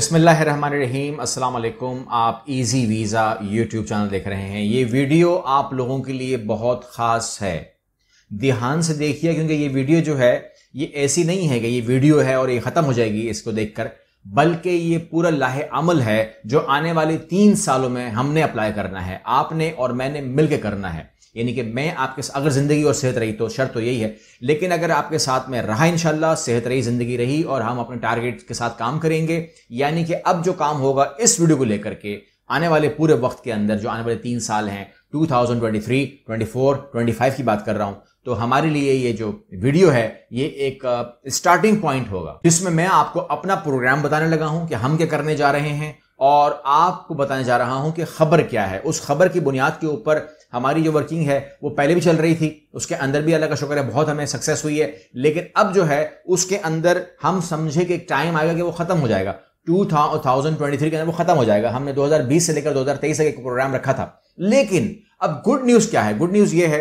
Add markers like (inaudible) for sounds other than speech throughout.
बसमीम अल्लाम आप इजी वीज़ा यूट्यूब चैनल देख रहे हैं ये वीडियो आप लोगों के लिए बहुत ख़ास है ध्यान से देखिए क्योंकि ये वीडियो जो है ये ऐसी नहीं है कि ये वीडियो है और ये ख़त्म हो जाएगी इसको देखकर बल्कि ये पूरा लाहे अमल है जो आने वाले तीन सालों में हमने अप्लाई करना है आपने और मैंने मिलकर करना है यानी कि मैं आपके अगर ज़िंदगी और सेहत रही तो शर्त तो यही है लेकिन अगर आपके साथ में रहा इन सेहत रही ज़िंदगी रही और हम अपने टारगेट के साथ काम करेंगे यानी कि अब जो काम होगा इस वीडियो को लेकर के आने वाले पूरे वक्त के अंदर जो आने वाले तीन साल हैं 2023, 24, 25 की बात कर रहा हूं तो हमारे लिए ये जो वीडियो है ये एक स्टार्टिंग पॉइंट होगा जिसमें मैं आपको अपना प्रोग्राम बताने लगा हूं कि हम क्या करने जा रहे हैं और आपको बताने जा रहा हूं कि खबर क्या है उस खबर की बुनियाद के ऊपर हमारी जो वर्किंग है वो पहले भी चल रही थी उसके अंदर भी अल्लाह का शुक्र है बहुत हमें सक्सेस हुई है लेकिन अब जो है उसके अंदर हम समझे कि एक टाइम आएगा कि वो खत्म हो जाएगा थ्री के अंदर वो खत्म हो जाएगा हमने 2020 से लेकर 2023 तक एक प्रोग्राम रखा था लेकिन अब गुड न्यूज क्या है गुड न्यूज ये है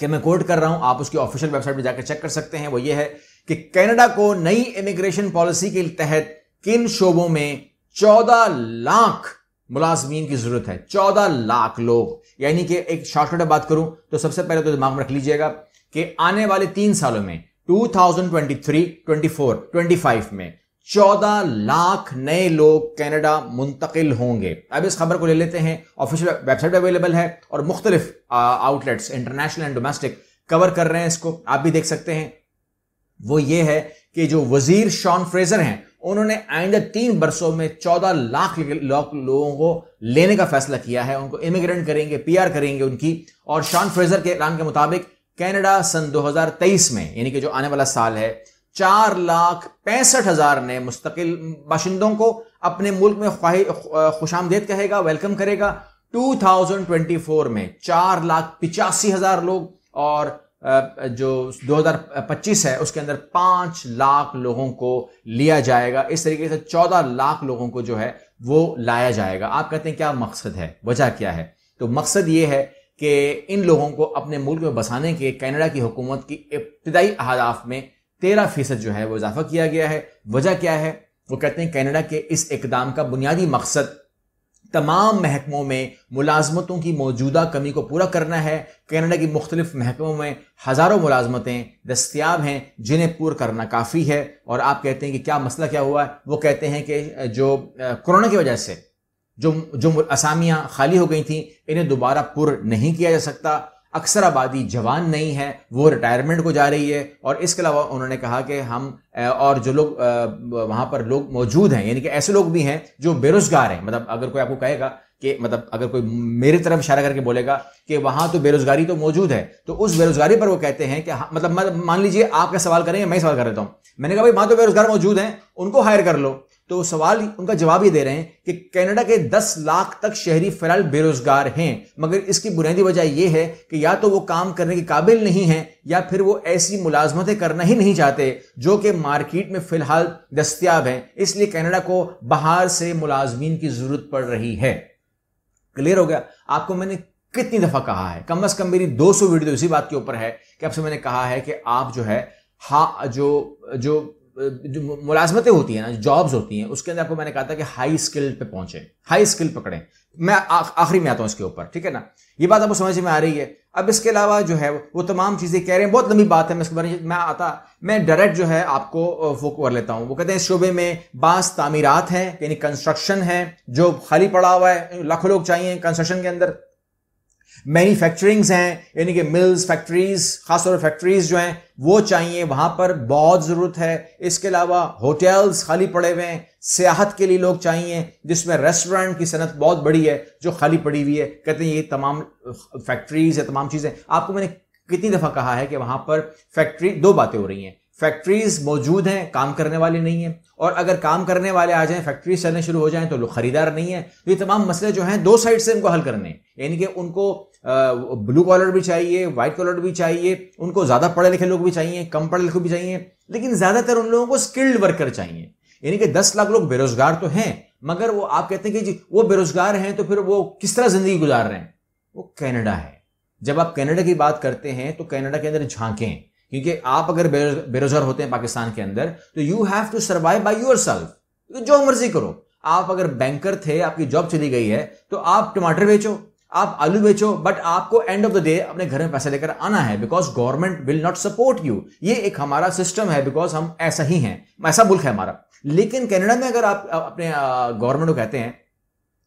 कि मैं कोट कर रहा हूं आप उसकी ऑफिशियल वेबसाइट पर जाकर चेक कर सकते हैं वो ये है कि कनाडा को नई इमिग्रेशन पॉलिसी के तहत किन शोबों में चौदह लाख मुलाजमीन की जरूरत है चौदह लाख लोग यानी कि एक शॉर्टकट में बात करूं तो सबसे पहले तो दिमाग में रख लीजिएगा कि आने वाले तीन सालों में 2023, 24, 25 में 14 लाख नए लोग कनाडा मुंतकिल होंगे अब इस खबर को ले लेते हैं ऑफिशियल वेबसाइट अवेलेबल है और मुख्तलिफ outlets international and domestic cover कर रहे हैं इसको आप भी देख सकते हैं वो ये है कि जो वजीर शॉन फ्रेजर हैं उन्होंने आइंदा तीन बरसों में चौदह लाख लोगों को लेने का फैसला किया है उनको इमिग्रेंट करेंगे पी करेंगे उनकी और शॉन फ्रेजर के ऐलान के मुताबिक कैनेडा सन 2023 में यानी कि जो आने वाला साल है चार लाख पैंसठ हजार ने मुस्तकिल बाशिंदों को अपने मुल्क में खुशामदेद कहेगा वेलकम करेगा 2024 में चार लाख पिचासी हजार लोग और जो 2025 है उसके अंदर पाँच लाख लोगों को लिया जाएगा इस तरीके से चौदह लाख लोगों को जो है वो लाया जाएगा आप कहते हैं क्या मकसद है वजह क्या है तो मकसद ये है कि इन लोगों को अपने मुल्क में बसाने के कनाडा की हुकूमत की इब्तदाई अहदाफ में तेरह फीसद जो है वो इजाफा किया गया है वजह क्या है वो कहते हैं कनाडा के इस इकदाम का बुनियादी मकसद तमाम महकमों में मुलाजमतों की मौजूदा कमी को पूरा करना है कनाडा की मुख्तलिफ महकमों में हज़ारों मुलाजमतें दस्तियाब हैं जिन्हें पूरा करना काफ़ी है और आप कहते हैं कि क्या मसला क्या हुआ है वो कहते हैं कि जो कोरोना की वजह से जो जो असामियाँ खाली हो गई थी इन्हें दोबारा पुर नहीं किया जा सकता अक्सर आबादी जवान नहीं है वो रिटायरमेंट को जा रही है और इसके अलावा उन्होंने कहा कि हम और जो लोग वहाँ पर लोग मौजूद हैं यानी कि ऐसे लोग भी हैं जो बेरोजगार हैं मतलब अगर कोई आपको कहेगा कि मतलब अगर कोई मेरी तरफ इशारा करके बोलेगा कि वहां तो बेरोजगारी तो मौजूद है तो उस बेरोजगारी पर वो कहते हैं कि हाँ, मतलब, मतलब मान लीजिए आपका सवाल करेंगे मैं सवाल कर देता हूं मैंने कहा भाई वहां तो बेरोजगार मौजूद हैं उनको हायर कर लो तो सवाल उनका जवाब ये दे रहे हैं कि कनाडा के 10 लाख तक शहरी फिलहाल बेरोजगार हैं मगर इसकी बुनियादी वजह यह है कि या तो वो काम करने के काबिल नहीं हैं या फिर वो ऐसी मुलाजमतें करना ही नहीं चाहते जो कि मार्केट में फिलहाल दस्तियाब हैं इसलिए कनाडा को बाहर से मुलाजमीन की जरूरत पड़ रही है क्लियर हो गया आपको मैंने कितनी दफा कहा है कम से कम मेरी 200 वीडियो इसी बात के ऊपर है कि आपसे मैंने कहा है कि आप जो है हा जो जो जो मुलाजमतें होती हैं ना जॉब्स होती हैं उसके अंदर आपको मैंने कहा था कि हाई स्किल पे पहुंचे हाई स्किल पकड़ें मैं आखिरी में आता हूं इसके ऊपर ठीक है ना ये बात आपको समझ में आ रही है अब इसके अलावा जो है वो तमाम चीज़ें कह रहे हैं बहुत लंबी बात है मैं इसके बारे में मैं आता मैं डायरेक्ट जो है आपको वो कर लेता हूँ वो कहते हैं इस शोबे में बास तामीरात हैं यानी कंस्ट्रक्शन है जो खाली पड़ा हुआ है लाखों लोग चाहिए कंस्ट्रक्शन के अंदर मैन्युफैक्चरिंग्स हैं यानी कि मिल्स फैक्ट्रीज खासतौर पर फैक्ट्रीज जो हैं वो चाहिए वहाँ पर बहुत ज़रूरत है इसके अलावा होटल्स खाली पड़े हुए हैं सियाहत के लिए लोग चाहिए जिसमें रेस्टोरेंट की सनत बहुत बड़ी है जो खाली पड़ी हुई है कहते हैं ये तमाम फैक्ट्रीज या तमाम चीज़ें आपको मैंने कितनी दफ़ा कहा है कि वहाँ पर फैक्ट्री दो बातें हो रही हैं फैक्ट्रीज मौजूद हैं काम करने वाले नहीं हैं और अगर काम करने वाले आ जाएं फैक्ट्रीज चलने शुरू हो जाएं तो लोग खरीदार नहीं है तो ये तमाम मसले जो हैं दो साइड से इनको हल करने हैं यानी कि उनको ब्लू कॉलर भी चाहिए वाइट कॉलर भी चाहिए उनको ज़्यादा पढ़े लिखे लोग भी चाहिए कम पढ़े लिखे भी चाहिए लेकिन ज़्यादातर उन लोगों को स्किल्ड वर्कर चाहिए यानी कि दस लाख लोग बेरोजगार तो हैं मगर वो आप कहते हैं कि जी वो बेरोजगार हैं तो फिर वो किस तरह ज़िंदगी गुजार रहे हैं वो कैनेडा है जब आप कैनेडा की बात करते हैं तो कैनेडा के अंदर झांकें क्योंकि आप अगर बेरोजगार होते हैं पाकिस्तान के अंदर तो you have to survive by yourself जो मर्जी करो आप अगर बैंकर थे आपकी जॉब चली गई है तो आप टमाटर बेचो आप आलू बेचो बट आपको एंड ऑफ द डे अपने घर में पैसा लेकर आना है because government will not support you ये एक हमारा सिस्टम है बिकॉज हम ऐसा ही हैं ऐसा मुल्क है हमारा लेकिन कनाडा में अगर आप अपने गवर्नमेंट को कहते हैं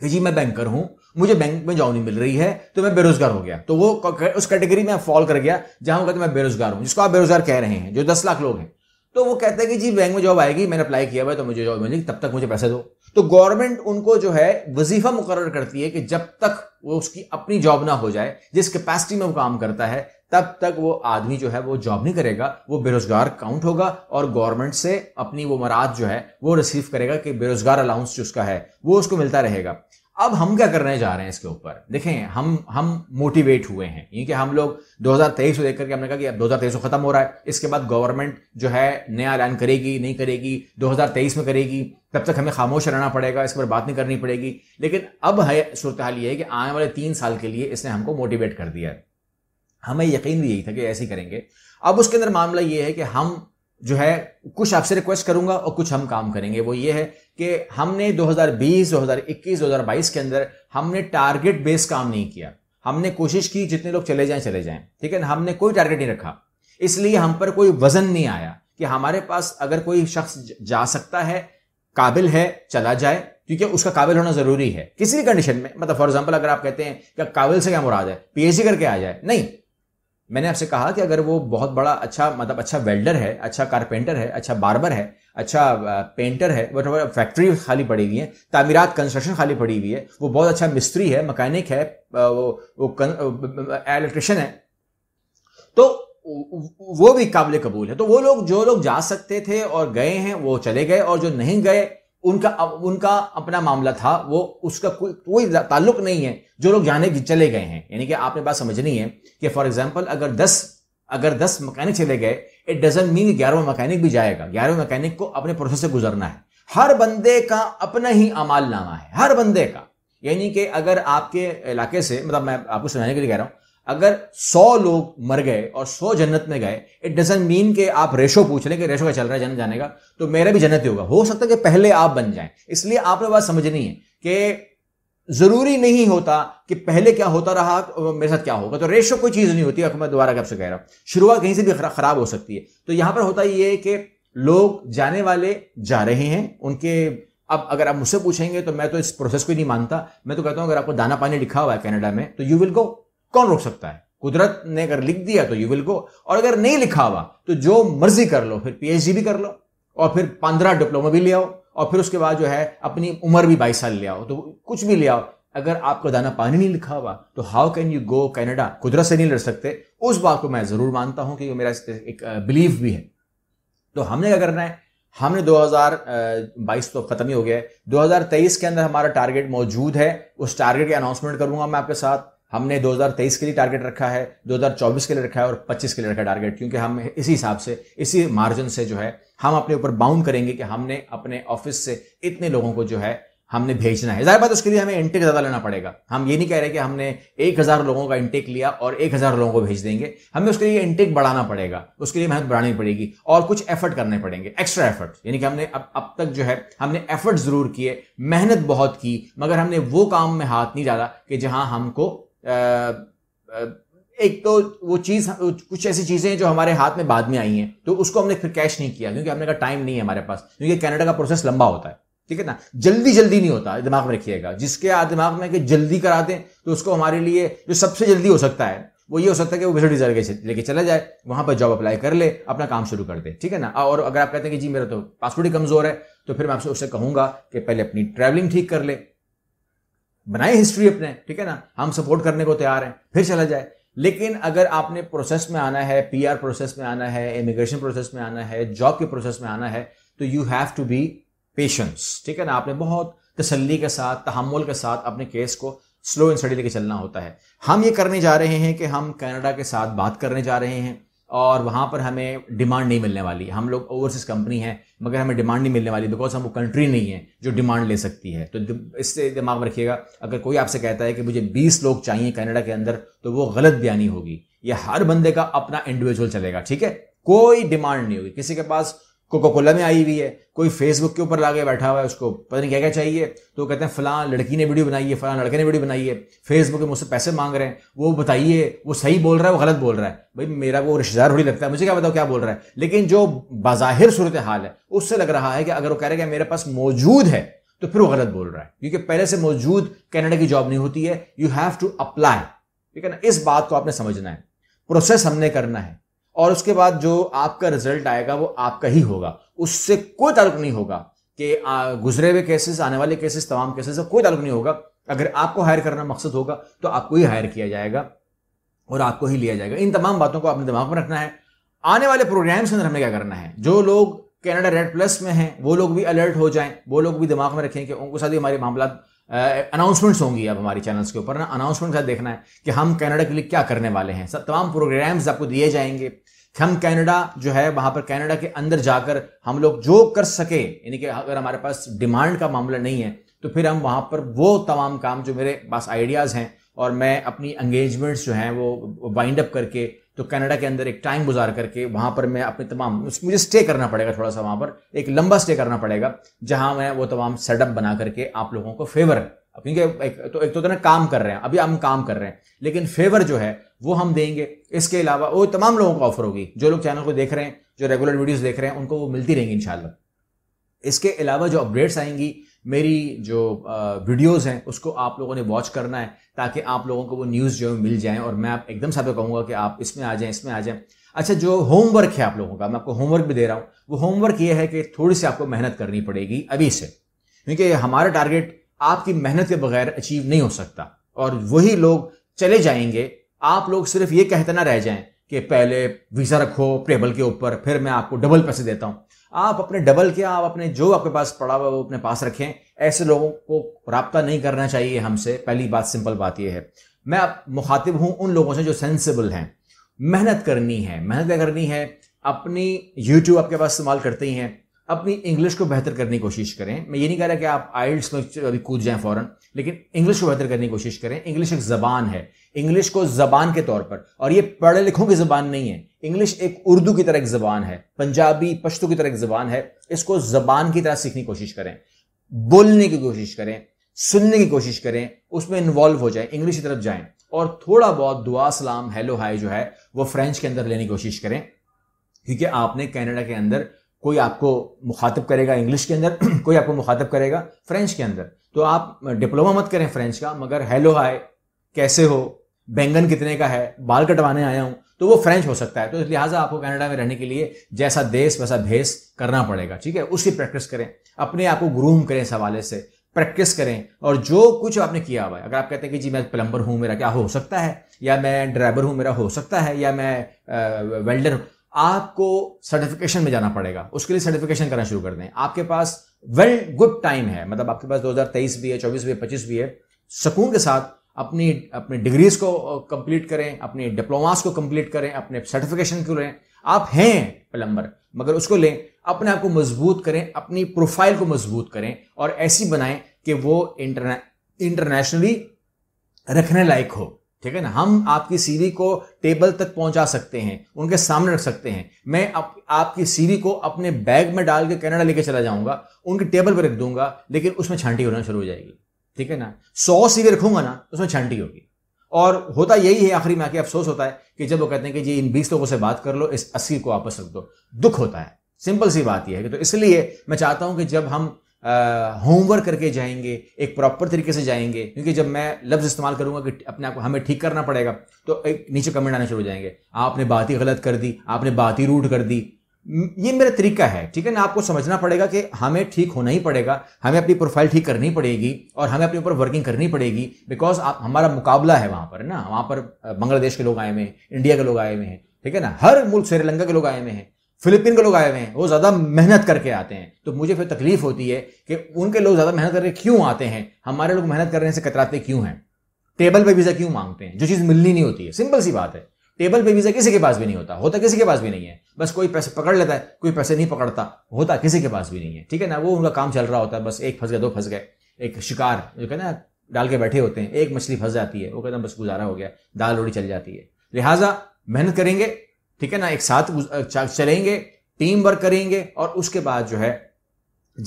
कि जी मैं बैंकर हूं मुझे बैंक में जॉब नहीं मिल रही है तो मैं बेरोजगार हो गया तो वो उस कैटेगरी में फॉल कर गया जहां वो कहते मैं बेरोजगार हूं जिसको आप बेरोजगार कह रहे हैं जो दस लाख लोग हैं तो वो कहते हैं कि जी बैंक में जॉब आएगी मैंने अप्लाई किया हुआ तो मुझे जॉब मिलेगी तब तक मुझे पैसे दो तो गवर्नमेंट उनको जो है वजीफा मुकर करती है कि जब तक वो उसकी अपनी जॉब ना हो जाए जिस कैपेसिटी में वो काम करता है तब तक वो आदमी जो है वो जॉब नहीं करेगा वो बेरोजगार काउंट होगा और गवर्नमेंट से अपनी वो मराद जो है वो रिसीव करेगा कि बेरोजगार अलाउंस जो उसका है वो उसको मिलता रहेगा अब हम क्या करने जा रहे हैं इसके ऊपर देखें हम हम मोटिवेट हुए हैं यानी कि हम लोग 2023 को देख करके हमने कहा कि अब 2023 खत्म हो रहा है इसके बाद गवर्नमेंट जो है नया ऐलान करेगी नहीं करेगी 2023 में करेगी तब तक हमें खामोश रहना पड़ेगा इस पर बात नहीं करनी पड़ेगी लेकिन अब है सूरत हाल ये है कि आने वाले तीन साल के लिए इसने हमको मोटिवेट कर दिया है हमें यकीन भी यही था कि ऐसे ही करेंगे अब उसके अंदर मामला ये है कि हम जो है कुछ आपसे रिक्वेस्ट करूंगा और कुछ हम काम करेंगे वो ये है कि हमने 2020, 2021, 2022 के अंदर हमने टारगेट बेस काम नहीं किया हमने कोशिश की जितने लोग चले जाएं चले जाएं ठीक है ना हमने कोई टारगेट नहीं रखा इसलिए हम पर कोई वजन नहीं आया कि हमारे पास अगर कोई शख्स जा सकता है काबिल है चला जाए क्योंकि उसका काबिल होना जरूरी है किसी भी कंडीशन में मतलब फॉर एग्जाम्पल अगर आप कहते हैं कि काबिल से क्या मुराद है पीएचडी करके आ जाए नहीं मैंने आपसे कहा कि अगर वो बहुत बड़ा अच्छा मतलब अच्छा वेल्डर है अच्छा कारपेंटर है अच्छा बार्बर है अच्छा पेंटर है वट फैक्ट्री खाली पड़ी हुई है तामीरात कंस्ट्रक्शन खाली पड़ी हुई है वो बहुत अच्छा मिस्त्री है मकैनिक है वो वो इलेक्ट्रिशियन है तो वो भी काबिल कबूल है तो वो लोग जो लोग जा सकते थे और गए हैं वो चले गए और जो नहीं गए उनका उनका अपना मामला था वो उसका कोई कोई ताल्लुक नहीं है जो लोग जाने चले गए हैं यानी कि आपने बात समझनी है कि फॉर एग्जाम्पल अगर दस अगर दस मकैनिक चले गए इट डजेंट मीन ग्यारहवा मकैनिक भी जाएगा ग्यारहवें मकैनिक को अपने प्रोसेस से गुजरना है हर बंदे का अपना ही अमाल नामा है हर बंदे का यानी कि अगर आपके इलाके से मतलब मैं आपको सुनाने के लिए कह रहा हूँ अगर सौ लोग मर गए और सौ जन्नत में गए इट डजेंट मीन के आप रेशो पूछ लें कि रेशो का चल रहा है जन्नत जाने का तो मेरा भी जन्नत ही होगा हो सकता है कि पहले आप बन जाएं इसलिए आपने बात समझनी है कि जरूरी नहीं होता कि पहले क्या होता रहा मेरे साथ क्या होगा तो रेशो कोई चीज़ नहीं होती मैं दोबारा कब से कह रहा हूं शुरुआत कहीं से भी खराब हो सकती है तो यहां पर होता ये है कि लोग जाने वाले जा रहे हैं उनके अब अगर आप मुझसे पूछेंगे तो मैं तो इस प्रोसेस को ही नहीं मानता मैं तो कहता हूं अगर आपको दाना पानी लिखा हुआ है कनाडा में तो यू विल गो कौन रोक सकता है कुदरत ने अगर लिख दिया तो यू विल गो और अगर नहीं लिखा हुआ तो जो मर्जी कर लो फिर पीएचडी भी कर लो और फिर पंद्रह डिप्लोमा भी ले आओ और फिर उसके बाद जो है अपनी उम्र भी बाईस साल ले आओ तो कुछ भी ले आओ अगर आपको दाना पानी नहीं लिखा हुआ तो how can you go Canada कुदरत से नहीं लड़ सकते उस बात को मैं जरूर मानता हूं कि मेरा एक बिलीव भी है तो हमने क्या करना है हमने 2022 तो खत्म ही हो गया है 2023 के अंदर हमारा टारगेट मौजूद है उस टारगेट के अनाउंसमेंट करूंगा मैं आपके साथ हमने 2023 के लिए टारगेट रखा है 2024 के लिए रखा है और 25 के लिए रखा टारगेट क्योंकि हम इसी हिसाब से इसी मार्जिन से जो है हम अपने ऊपर बाउंड करेंगे कि हमने अपने ऑफिस से इतने लोगों को जो है हमने भेजना है जाहिर बात उसके लिए हमें इंटेक ज्यादा लेना पड़ेगा हम ये नहीं कह रहे कि हमने एक हजार लोगों का इंटेक लिया और एक हजार लोगों को भेज देंगे हमें उसके लिए इंटेक बढ़ाना पड़ेगा उसके लिए मेहनत बढ़ानी पड़ेगी और कुछ एफर्ट करने पड़ेंगे एक्स्ट्रा एफर्ट यानी कि हमने अब अब तक जो है हमने एफर्ट जरूर किए मेहनत बहुत की मगर हमने वो काम में हाथ नहीं डाला कि जहां हमको एक तो वो चीज़ कुछ ऐसी चीज़ें हैं जो हमारे हाथ में बाद में आई हैं तो उसको हमने फिर कैश नहीं किया क्योंकि हमने कहा टाइम नहीं है हमारे पास क्योंकि कनाडा का प्रोसेस लंबा होता है ठीक है ना जल्दी जल्दी नहीं होता दिमाग में रखिएगा जिसके दिमाग में कि जल्दी करा दें तो उसको हमारे लिए जो सबसे जल्दी हो सकता है वो ये हो सकता है कि वो विजिट वीजा लेके चला जाए वहां पर जॉब अप्लाई कर ले अपना काम शुरू कर दे ठीक है ना और अगर आप कहते हैं कि जी मेरा तो पासपोर्ट ही कमजोर है तो फिर मैं आपसे उससे कहूंगा कि पहले अपनी ट्रैवलिंग ठीक कर ले बनाए हिस्ट्री अपने ठीक है ना हम सपोर्ट करने को तैयार हैं फिर चला जाए लेकिन अगर आपने प्रोसेस में आना है पीआर प्रोसेस में आना है इमिग्रेशन प्रोसेस में आना है जॉब के प्रोसेस में आना है तो you have to be patience ठीक है ना आपने बहुत तसल्ली के साथ तहमुल के साथ अपने केस को स्लो एंड स्टडी लेके चलना होता है हम ये करने जा रहे हैं कि हम कनाडा के साथ बात करने जा रहे हैं और वहाँ पर हमें डिमांड नहीं मिलने वाली हम लोग ओवरसीज कंपनी है मगर हमें डिमांड नहीं मिलने वाली बिकॉज हम वो कंट्री नहीं है जो डिमांड ले सकती है तो इससे दिमाग में रखिएगा अगर कोई आपसे कहता है कि मुझे 20 लोग चाहिए कनाडा के अंदर तो वो गलत बयानी होगी यह हर बंदे का अपना इंडिविजुअल चलेगा ठीक है कोई डिमांड नहीं होगी किसी के पास कोको कोला में आई हुई है कोई फेसबुक के ऊपर ला के बैठा हुआ है उसको पता नहीं क्या क्या चाहिए तो कहते हैं फलां लड़की ने वीडियो बनाई है फलां लड़के ने वीडियो बनाई है फेसबुक में मुझसे पैसे मांग रहे हैं वो बताइए वो सही बोल रहा है वो गलत बोल रहा है भाई मेरा वो रिश्तेदार थोड़ी लगता है मुझे क्या बताओ क्या बोल रहा है लेकिन जो बाहिर सूरत हाल है उससे लग रहा है कि अगर वो कह रहे हैं मेरे पास मौजूद है तो फिर वो गलत बोल रहा है क्योंकि पहले से मौजूद कैनेडा की जॉब नहीं होती है यू हैव टू अप्लाई ठीक है ना इस बात को आपने समझना है प्रोसेस हमने करना है और उसके बाद जो आपका रिजल्ट आएगा वो आपका ही होगा उससे कोई ताल्लुक नहीं होगा कि गुजरे हुए केसेस आने वाले केसेस तमाम केसेस से कोई ताल्लुक नहीं होगा अगर आपको हायर करना मकसद होगा तो आपको ही हायर किया जाएगा और आपको ही लिया जाएगा इन तमाम बातों को आपने दिमाग में रखना है आने वाले प्रोग्राम्स के अंदर हमें क्या करना है जो लोग कैनेडा रेड प्लस में हैं वो लोग भी अलर्ट हो जाएं वो लोग भी दिमाग में रखें कि उनके साथ ही हमारे मामला अनाउंसमेंट्स होंगी अब हमारे चैनल्स के ऊपर ना अनाउंसमेंट का देखना है कि हम कनाडा के लिए क्या करने वाले हैं सब तमाम प्रोग्राम्स आपको दिए जाएंगे हम कनाडा जो है वहां पर कनाडा के अंदर जाकर हम लोग जो कर सके यानी कि अगर हमारे पास डिमांड का मामला नहीं है तो फिर हम वहां पर वो तमाम काम जो मेरे पास आइडियाज़ हैं और मैं अपनी एंगेजमेंट्स जो हैं वो वाइंड अप करके तो कनाडा के अंदर एक टाइम गुजार करके वहां पर मैं अपने तमाम मुझे स्टे करना पड़ेगा थोड़ा सा वहां पर एक लंबा स्टे करना पड़ेगा जहां मैं वो तमाम सेटअप बना करके आप लोगों को फेवर क्योंकि एक तो एक तो ना काम कर रहे हैं अभी हम काम कर रहे हैं लेकिन फेवर जो है वो हम देंगे इसके अलावा वो तमाम लोगों को ऑफर होगी जो लोग चैनल को देख रहे हैं जो रेगुलर वीडियोज देख रहे हैं उनको वो मिलती रहेंगी इन इसके अलावा जो अपडेट्स आएंगी मेरी जो वीडियोस हैं उसको आप लोगों ने वॉच करना है ताकि आप लोगों को वो न्यूज़ जो है मिल जाए और मैं आप एकदम साथ कहूँगा कि आप इसमें आ जाएं इसमें आ जाएं अच्छा जो होमवर्क है आप लोगों का मैं आपको होमवर्क भी दे रहा हूँ वो होमवर्क ये है कि थोड़ी सी आपको मेहनत करनी पड़ेगी अभी से क्योंकि हमारा टारगेट आपकी मेहनत के बगैर अचीव नहीं हो सकता और वही लोग चले जाएंगे आप लोग सिर्फ ये कहते ना रह जाएं कि पहले वीज़ा रखो टेबल के ऊपर फिर मैं आपको डबल पैसे देता हूँ आप अपने डबल के आप अपने जो आपके पास पड़ा हुआ वो अपने पास रखें ऐसे लोगों को रबता नहीं करना चाहिए हमसे पहली बात सिंपल बात यह है मैं आप मुखातिब हूँ उन लोगों से जो सेंसिबल हैं मेहनत करनी है मेहनत क्या करनी है अपनी यूट्यूब आपके पास इस्तेमाल करते ही हैं अपनी इंग्लिश को बेहतर करने की कोशिश करें मैं ये नहीं कह रहा कि आप आइल्स में अभी कूद जाएं फौरन लेकिन इंग्लिश को बेहतर करने की कोशिश करें इंग्लिश एक ज़बान है इंग्लिश को जबान के तौर पर और ये पढ़े लिखों की जबान नहीं है इंग्लिश एक उर्दू की तरह एक जबान है पंजाबी पश्तो की तरह एक जबान है इसको जबान की तरह सीखने की कोशिश करें बोलने की कोशिश करें सुनने की कोशिश करें उसमें इन्वॉल्व हो जाए इंग्लिश की तरफ जाएं और थोड़ा बहुत दुआ सलाम हेलो हाय जो है वो फ्रेंच के अंदर लेने की कोशिश करें क्योंकि आपने कनाडा के अंदर कोई आपको मुखातब करेगा इंग्लिश के अंदर (clears throat) कोई आपको मुखातब करेगा फ्रेंच के अंदर तो आप डिप्लोमा मत करें फ्रेंच का मगर हेलो हाय कैसे हो बैंगन कितने का है बाल कटवाने आया हूं तो वो फ्रेंच हो सकता है तो लिहाजा आपको कनाडा में रहने के लिए जैसा देश वैसा भेस करना पड़ेगा ठीक है उसकी प्रैक्टिस करें अपने आप को ग्रूम करें इस हवाले से प्रैक्टिस करें और जो कुछ आपने किया हुआ है अगर आप कहते हैं कि जी मैं प्लम्बर हूं मेरा क्या हो सकता है या मैं ड्राइवर हूं मेरा हो सकता है या मैं वेल्डर आपको सर्टिफिकेशन में जाना पड़ेगा उसके लिए सर्टिफिकेशन करना शुरू कर दें आपके पास वेल गुड टाइम है मतलब आपके पास 2023 भी है 24 भी है 25 भी है सुकून के साथ अपनी अपने डिग्रीज को कंप्लीट करें अपने डिप्लोमास को कंप्लीट करें अपने सर्टिफिकेशन को लें आप हैं प्लम्बर मगर उसको लें अपने आप को मजबूत करें अपनी प्रोफाइल को मजबूत करें और ऐसी बनाएं कि वो इंटरने इंटरनेशनली रखने लायक हो ठीक है ना हम आपकी सीवी को टेबल तक पहुंचा सकते हैं उनके सामने रख सकते हैं मैं आप, आपकी सीवी को अपने बैग में डाल के कनाडा लेके चला जाऊंगा उनके टेबल पर रख दूंगा लेकिन उसमें छांटी होना शुरू हो जाएगी ठीक है ना सौ सीवे रखूंगा ना तो उसमें छंटी होगी और होता यही है आखिरी में आके अफसोस होता है कि जब वो कहते हैं कि जी इन बीस लोगों से बात कर लो इस अस्सी को वापस रख दो दुख होता है सिंपल सी बात यह है कि तो इसलिए मैं चाहता हूं कि जब हम होमवर्क करके जाएंगे एक प्रॉपर तरीके से जाएंगे क्योंकि जब मैं लफ्ज़ इस्तेमाल करूंगा कि अपने आप को हमें ठीक करना पड़ेगा तो एक नीचे कमेंट आने शुरू हो जाएंगे आपने बात ही गलत कर दी आपने बात ही रूट कर दी ये मेरा तरीका है ठीक है ना आपको समझना पड़ेगा कि हमें ठीक होना ही पड़ेगा हमें अपनी प्रोफाइल ठीक करनी पड़ेगी और हमें अपने ऊपर वर्किंग करनी पड़ेगी बिकॉज आप हमारा मुकाबला है वहाँ पर ना वहाँ पर बांग्लादेश के लोग आए हुए हैं इंडिया के लोग आए हुए हैं ठीक है ना हर मुल्क श्रीलंका के लोग आए हुए हैं फिलिपीन के लोग आए हुए हैं वो ज़्यादा मेहनत करके आते हैं तो मुझे फिर तकलीफ होती है कि उनके लोग ज़्यादा मेहनत करके क्यों आते हैं हमारे लोग मेहनत करने से कतराते क्यों हैं टेबल पे वीज़ा क्यों मांगते हैं जो चीज़ मिलनी नहीं होती है सिंपल सी बात है टेबल पे वीज़ा किसी के पास भी नहीं होता होता किसी के पास भी नहीं है बस कोई पैसे पकड़ लेता है कोई पैसे नहीं पकड़ता होता किसी के पास भी नहीं है ठीक है ना वो उनका काम चल रहा होता है बस एक फंस गया दो फंस गए एक शिकार जो कहते ना डाल के बैठे होते हैं एक मछली फंस जाती है वो कहते हैं बस गुजारा हो गया दाल रोटी चल जाती है लिहाजा मेहनत करेंगे ठीक है ना एक साथ चलेंगे टीम वर्क करेंगे और उसके बाद जो है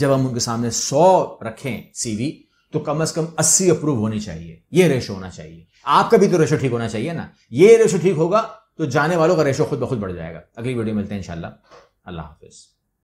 जब हम उनके सामने सौ रखें सीवी तो कम से कम अस्सी अप्रूव होनी चाहिए ये रेशो होना चाहिए आपका भी तो रेशो ठीक होना चाहिए ना ये रेशो ठीक होगा तो जाने वालों का रेशो खुद ब खुद बढ़ जाएगा अगली वीडियो मिलते हैं इंशाल्लाह अल्लाह हाफिज़